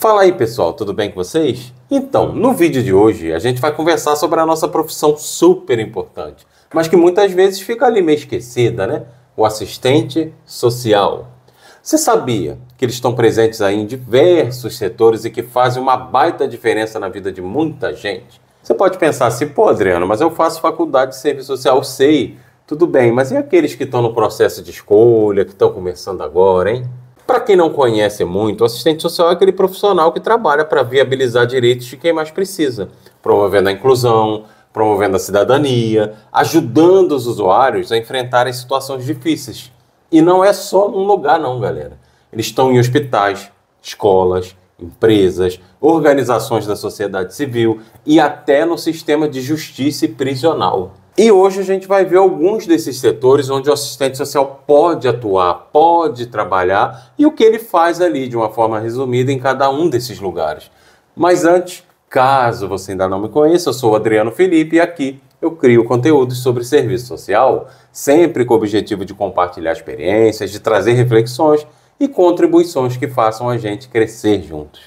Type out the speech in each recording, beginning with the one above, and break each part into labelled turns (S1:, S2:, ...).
S1: Fala aí pessoal, tudo bem com vocês? Então, no vídeo de hoje a gente vai conversar sobre a nossa profissão super importante, mas que muitas vezes fica ali meio esquecida, né? O assistente social. Você sabia que eles estão presentes aí em diversos setores e que fazem uma baita diferença na vida de muita gente? Você pode pensar assim, pô Adriano, mas eu faço faculdade de serviço social, sei, tudo bem, mas e aqueles que estão no processo de escolha, que estão começando agora, hein? Para quem não conhece muito, o assistente social é aquele profissional que trabalha para viabilizar direitos de quem mais precisa, promovendo a inclusão, promovendo a cidadania, ajudando os usuários a enfrentarem situações difíceis. E não é só num lugar, não, galera. Eles estão em hospitais, escolas, empresas, organizações da sociedade civil e até no sistema de justiça prisional. E hoje a gente vai ver alguns desses setores onde o assistente social pode atuar, pode trabalhar e o que ele faz ali de uma forma resumida em cada um desses lugares. Mas antes, caso você ainda não me conheça, eu sou Adriano Felipe e aqui eu crio conteúdos sobre serviço social, sempre com o objetivo de compartilhar experiências, de trazer reflexões e contribuições que façam a gente crescer juntos.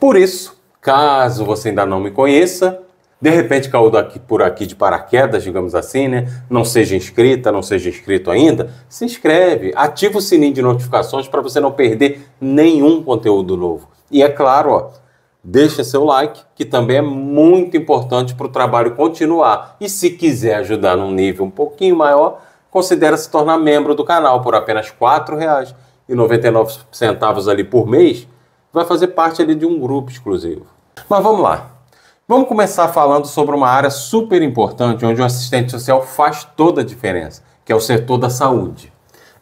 S1: Por isso, caso você ainda não me conheça, de repente caiu daqui, por aqui de paraquedas, digamos assim, né? Não seja inscrita, não seja inscrito ainda, se inscreve, ativa o sininho de notificações para você não perder nenhum conteúdo novo. E é claro, ó, deixa seu like, que também é muito importante para o trabalho continuar. E se quiser ajudar num nível um pouquinho maior, considere se tornar membro do canal por apenas R$ 4,99 ali por mês, vai fazer parte ali de um grupo exclusivo. Mas vamos lá. Vamos começar falando sobre uma área super importante onde o assistente social faz toda a diferença, que é o setor da saúde.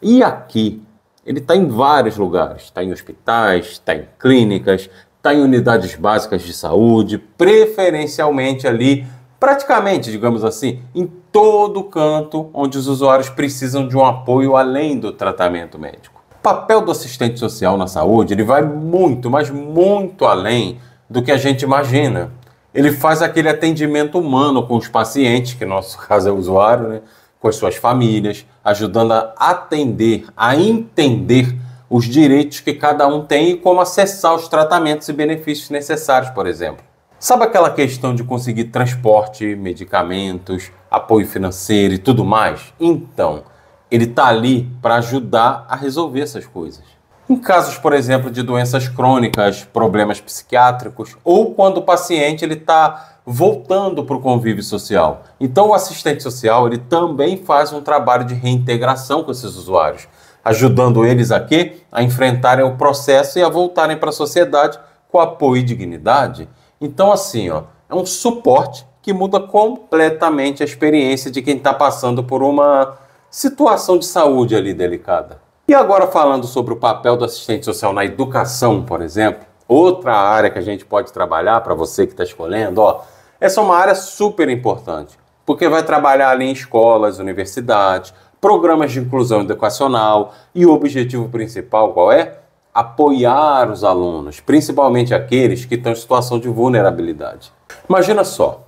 S1: E aqui ele está em vários lugares, está em hospitais, está em clínicas, está em unidades básicas de saúde, preferencialmente ali, praticamente, digamos assim, em todo canto onde os usuários precisam de um apoio além do tratamento médico. O papel do assistente social na saúde ele vai muito, mas muito além do que a gente imagina ele faz aquele atendimento humano com os pacientes, que no nosso caso é o usuário, né? com as suas famílias, ajudando a atender, a entender os direitos que cada um tem e como acessar os tratamentos e benefícios necessários, por exemplo. Sabe aquela questão de conseguir transporte, medicamentos, apoio financeiro e tudo mais? Então, ele está ali para ajudar a resolver essas coisas em casos, por exemplo, de doenças crônicas, problemas psiquiátricos ou quando o paciente ele está voltando para o convívio social. Então, o assistente social ele também faz um trabalho de reintegração com esses usuários, ajudando eles aqui a enfrentarem o processo e a voltarem para a sociedade com apoio e dignidade. Então, assim, ó, é um suporte que muda completamente a experiência de quem está passando por uma situação de saúde ali delicada. E agora falando sobre o papel do assistente social na educação, por exemplo, outra área que a gente pode trabalhar para você que está escolhendo, ó, essa é uma área super importante, porque vai trabalhar ali em escolas, universidades, programas de inclusão educacional e o objetivo principal qual é? Apoiar os alunos, principalmente aqueles que estão em situação de vulnerabilidade. Imagina só,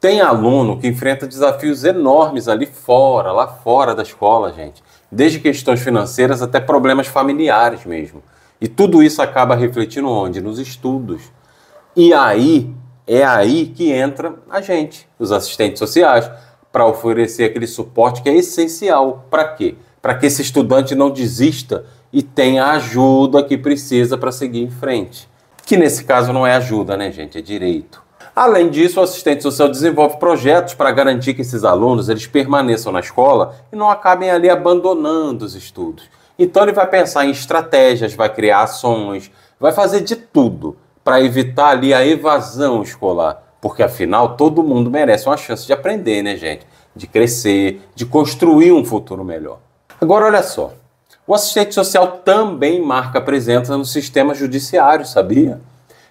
S1: tem aluno que enfrenta desafios enormes ali fora, lá fora da escola, gente desde questões financeiras até problemas familiares mesmo. E tudo isso acaba refletindo onde? Nos estudos. E aí, é aí que entra a gente, os assistentes sociais, para oferecer aquele suporte que é essencial. Para quê? Para que esse estudante não desista e tenha a ajuda que precisa para seguir em frente. Que nesse caso não é ajuda, né, gente? É direito. Além disso, o assistente social desenvolve projetos para garantir que esses alunos eles permaneçam na escola e não acabem ali abandonando os estudos. Então ele vai pensar em estratégias, vai criar ações, vai fazer de tudo para evitar ali a evasão escolar, porque afinal todo mundo merece uma chance de aprender, né, gente? De crescer, de construir um futuro melhor. Agora olha só, o assistente social também marca presença no sistema judiciário, sabia?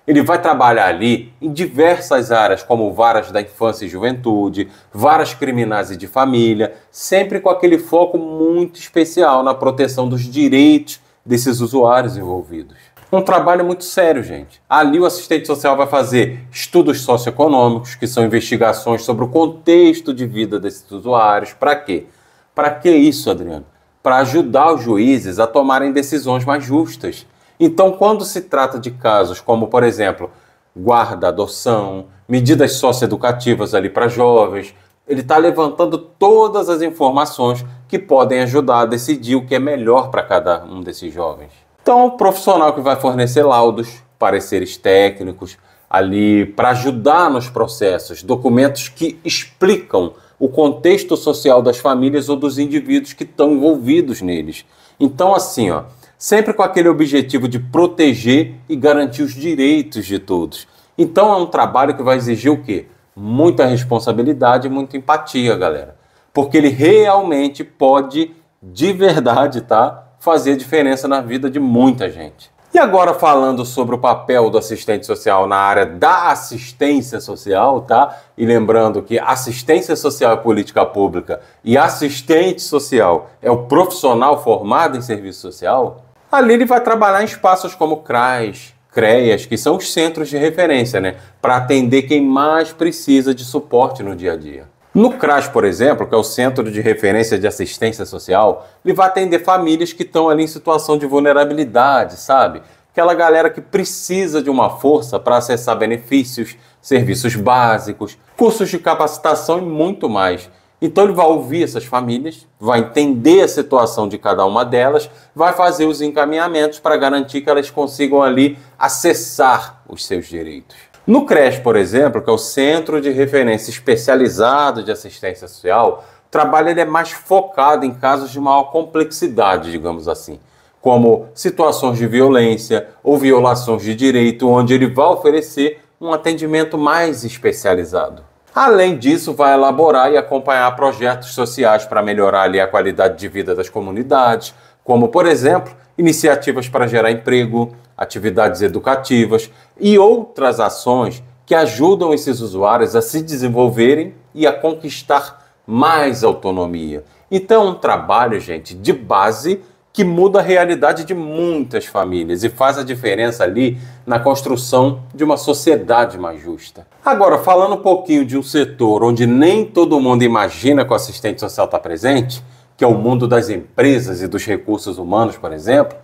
S1: Ele vai trabalhar ali em diversas áreas, como varas da infância e juventude, varas criminais e de família, sempre com aquele foco muito especial na proteção dos direitos desses usuários envolvidos. Um trabalho muito sério, gente. Ali o assistente social vai fazer estudos socioeconômicos, que são investigações sobre o contexto de vida desses usuários. Para quê? Para que isso, Adriano? Para ajudar os juízes a tomarem decisões mais justas então, quando se trata de casos como, por exemplo, guarda, adoção, medidas socioeducativas ali para jovens, ele está levantando todas as informações que podem ajudar a decidir o que é melhor para cada um desses jovens. Então, o profissional que vai fornecer laudos, pareceres técnicos, ali para ajudar nos processos, documentos que explicam o contexto social das famílias ou dos indivíduos que estão envolvidos neles. Então, assim, ó, sempre com aquele objetivo de proteger e garantir os direitos de todos. Então é um trabalho que vai exigir o quê? Muita responsabilidade e muita empatia, galera. Porque ele realmente pode, de verdade, tá? Fazer diferença na vida de muita gente. E agora falando sobre o papel do assistente social na área da assistência social, tá? E lembrando que assistência social é política pública e assistente social é o profissional formado em serviço social, ali ele vai trabalhar em espaços como CRAS, CREAS, que são os centros de referência, né? Para atender quem mais precisa de suporte no dia a dia. No CRAS, por exemplo, que é o Centro de Referência de Assistência Social, ele vai atender famílias que estão ali em situação de vulnerabilidade, sabe? Aquela galera que precisa de uma força para acessar benefícios, serviços básicos, cursos de capacitação e muito mais. Então ele vai ouvir essas famílias, vai entender a situação de cada uma delas, vai fazer os encaminhamentos para garantir que elas consigam ali acessar os seus direitos. No CRES, por exemplo, que é o Centro de Referência Especializado de Assistência Social, o trabalho ele é mais focado em casos de maior complexidade, digamos assim, como situações de violência ou violações de direito, onde ele vai oferecer um atendimento mais especializado. Além disso, vai elaborar e acompanhar projetos sociais para melhorar ali, a qualidade de vida das comunidades, como, por exemplo, iniciativas para gerar emprego, atividades educativas e outras ações que ajudam esses usuários a se desenvolverem e a conquistar mais autonomia. Então, é um trabalho, gente, de base que muda a realidade de muitas famílias e faz a diferença ali na construção de uma sociedade mais justa. Agora, falando um pouquinho de um setor onde nem todo mundo imagina que o assistente social está presente, que é o mundo das empresas e dos recursos humanos, por exemplo,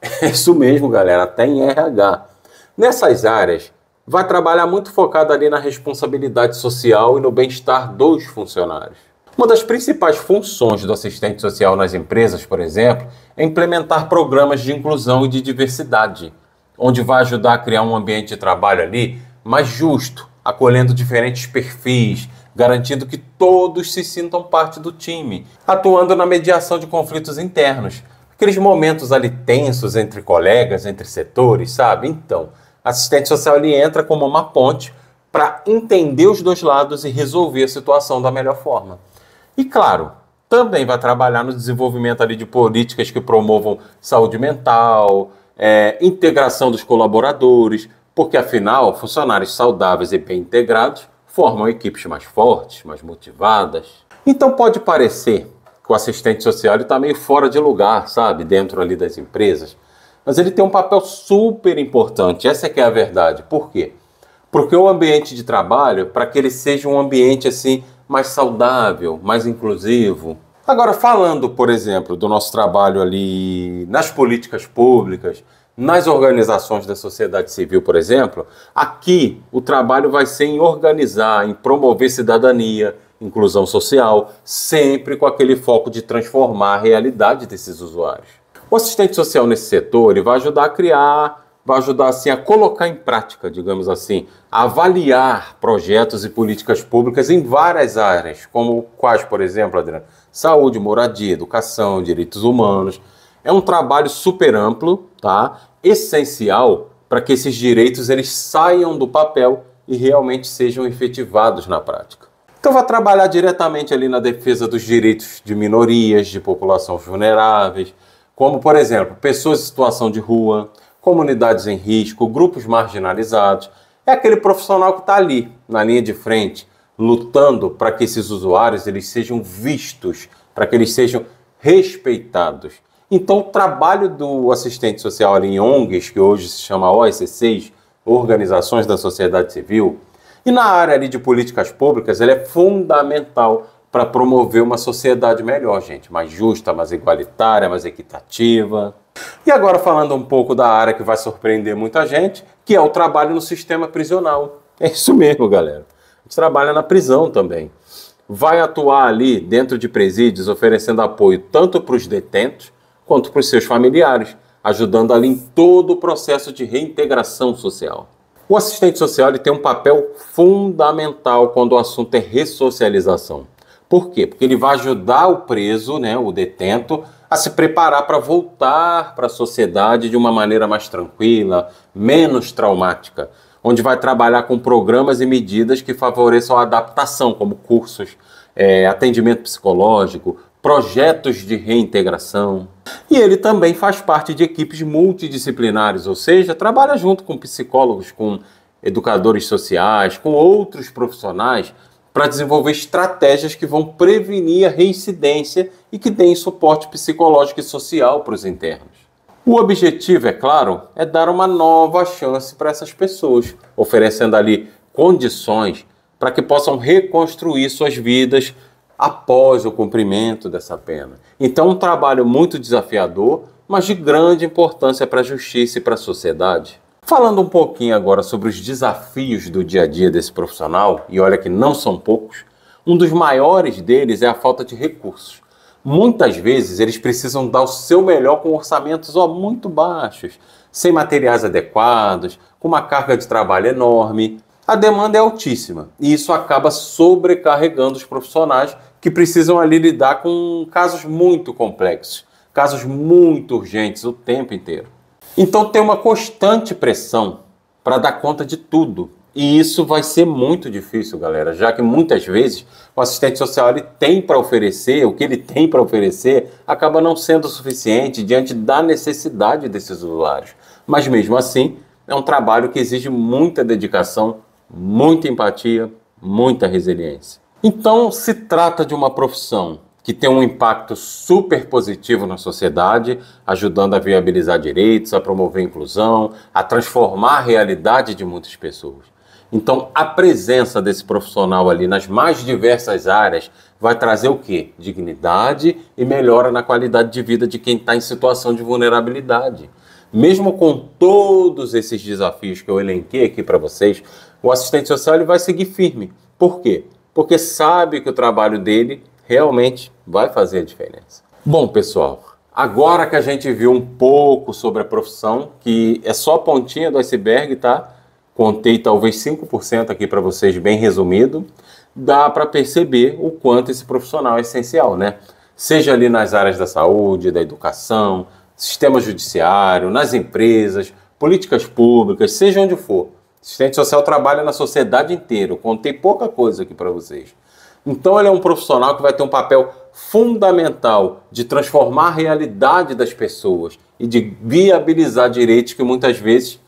S1: é isso mesmo, galera, até em RH. Nessas áreas, vai trabalhar muito focado ali na responsabilidade social e no bem-estar dos funcionários. Uma das principais funções do assistente social nas empresas, por exemplo, é implementar programas de inclusão e de diversidade, onde vai ajudar a criar um ambiente de trabalho ali mais justo, acolhendo diferentes perfis, garantindo que todos se sintam parte do time, atuando na mediação de conflitos internos, aqueles momentos ali tensos entre colegas, entre setores, sabe? Então, assistente social ele entra como uma ponte para entender os dois lados e resolver a situação da melhor forma. E claro, também vai trabalhar no desenvolvimento ali de políticas que promovam saúde mental, é, integração dos colaboradores, porque afinal, funcionários saudáveis e bem integrados formam equipes mais fortes, mais motivadas. Então pode parecer que o assistente social está meio fora de lugar, sabe, dentro ali das empresas, mas ele tem um papel super importante. Essa é que é a verdade. Por quê? Porque o ambiente de trabalho, para que ele seja um ambiente assim mais saudável, mais inclusivo, Agora, falando, por exemplo, do nosso trabalho ali nas políticas públicas, nas organizações da sociedade civil, por exemplo, aqui o trabalho vai ser em organizar, em promover cidadania, inclusão social, sempre com aquele foco de transformar a realidade desses usuários. O assistente social nesse setor ele vai ajudar a criar vai ajudar assim a colocar em prática, digamos assim, avaliar projetos e políticas públicas em várias áreas, como quais, por exemplo, Adriano, saúde, moradia, educação, direitos humanos. É um trabalho super amplo, tá? Essencial para que esses direitos eles saiam do papel e realmente sejam efetivados na prática. Então vai trabalhar diretamente ali na defesa dos direitos de minorias, de população vulneráveis, como por exemplo, pessoas em situação de rua, comunidades em risco, grupos marginalizados. É aquele profissional que está ali, na linha de frente, lutando para que esses usuários eles sejam vistos, para que eles sejam respeitados. Então, o trabalho do assistente social em ONGs, que hoje se chama OSCs, Organizações da Sociedade Civil, e na área ali de políticas públicas, ele é fundamental para promover uma sociedade melhor, gente, mais justa, mais igualitária, mais equitativa. E agora falando um pouco da área que vai surpreender muita gente, que é o trabalho no sistema prisional. É isso mesmo, galera. A gente trabalha na prisão também. Vai atuar ali dentro de presídios, oferecendo apoio tanto para os detentos quanto para os seus familiares, ajudando ali em todo o processo de reintegração social. O assistente social ele tem um papel fundamental quando o assunto é ressocialização. Por quê? Porque ele vai ajudar o preso, né, o detento, a se preparar para voltar para a sociedade de uma maneira mais tranquila, menos traumática, onde vai trabalhar com programas e medidas que favoreçam a adaptação, como cursos, é, atendimento psicológico, projetos de reintegração. E ele também faz parte de equipes multidisciplinares, ou seja, trabalha junto com psicólogos, com educadores sociais, com outros profissionais para desenvolver estratégias que vão prevenir a reincidência e que deem suporte psicológico e social para os internos. O objetivo, é claro, é dar uma nova chance para essas pessoas, oferecendo ali condições para que possam reconstruir suas vidas após o cumprimento dessa pena. Então, um trabalho muito desafiador, mas de grande importância para a justiça e para a sociedade. Falando um pouquinho agora sobre os desafios do dia a dia desse profissional, e olha que não são poucos, um dos maiores deles é a falta de recursos. Muitas vezes eles precisam dar o seu melhor com orçamentos ó, muito baixos, sem materiais adequados, com uma carga de trabalho enorme. A demanda é altíssima e isso acaba sobrecarregando os profissionais que precisam ali lidar com casos muito complexos, casos muito urgentes o tempo inteiro. Então tem uma constante pressão para dar conta de tudo. E isso vai ser muito difícil, galera, já que muitas vezes o assistente social ele tem para oferecer, o que ele tem para oferecer acaba não sendo suficiente diante da necessidade desses usuários. Mas mesmo assim, é um trabalho que exige muita dedicação, muita empatia, muita resiliência. Então, se trata de uma profissão que tem um impacto super positivo na sociedade, ajudando a viabilizar direitos, a promover inclusão, a transformar a realidade de muitas pessoas. Então, a presença desse profissional ali nas mais diversas áreas vai trazer o quê? Dignidade e melhora na qualidade de vida de quem está em situação de vulnerabilidade. Mesmo com todos esses desafios que eu elenquei aqui para vocês, o assistente social ele vai seguir firme. Por quê? Porque sabe que o trabalho dele realmente vai fazer a diferença. Bom, pessoal, agora que a gente viu um pouco sobre a profissão, que é só a pontinha do iceberg, tá? Contei talvez 5% aqui para vocês, bem resumido, dá para perceber o quanto esse profissional é essencial, né? Seja ali nas áreas da saúde, da educação, sistema judiciário, nas empresas, políticas públicas, seja onde for. Assistente social trabalha na sociedade inteira. contei pouca coisa aqui para vocês. Então ele é um profissional que vai ter um papel fundamental de transformar a realidade das pessoas e de viabilizar direitos que muitas vezes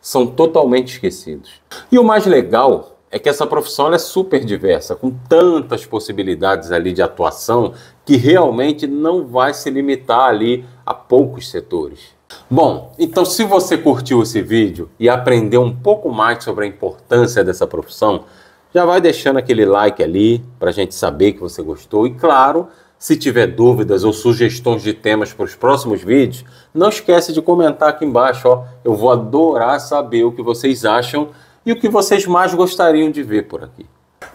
S1: são totalmente esquecidos. E o mais legal é que essa profissão é super diversa, com tantas possibilidades ali de atuação que realmente não vai se limitar ali a poucos setores. Bom, então se você curtiu esse vídeo e aprendeu um pouco mais sobre a importância dessa profissão, já vai deixando aquele like ali para a gente saber que você gostou. E claro, se tiver dúvidas ou sugestões de temas para os próximos vídeos, não esquece de comentar aqui embaixo. Ó. Eu vou adorar saber o que vocês acham e o que vocês mais gostariam de ver por aqui.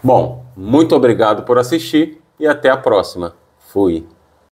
S1: Bom, muito obrigado por assistir e até a próxima. Fui.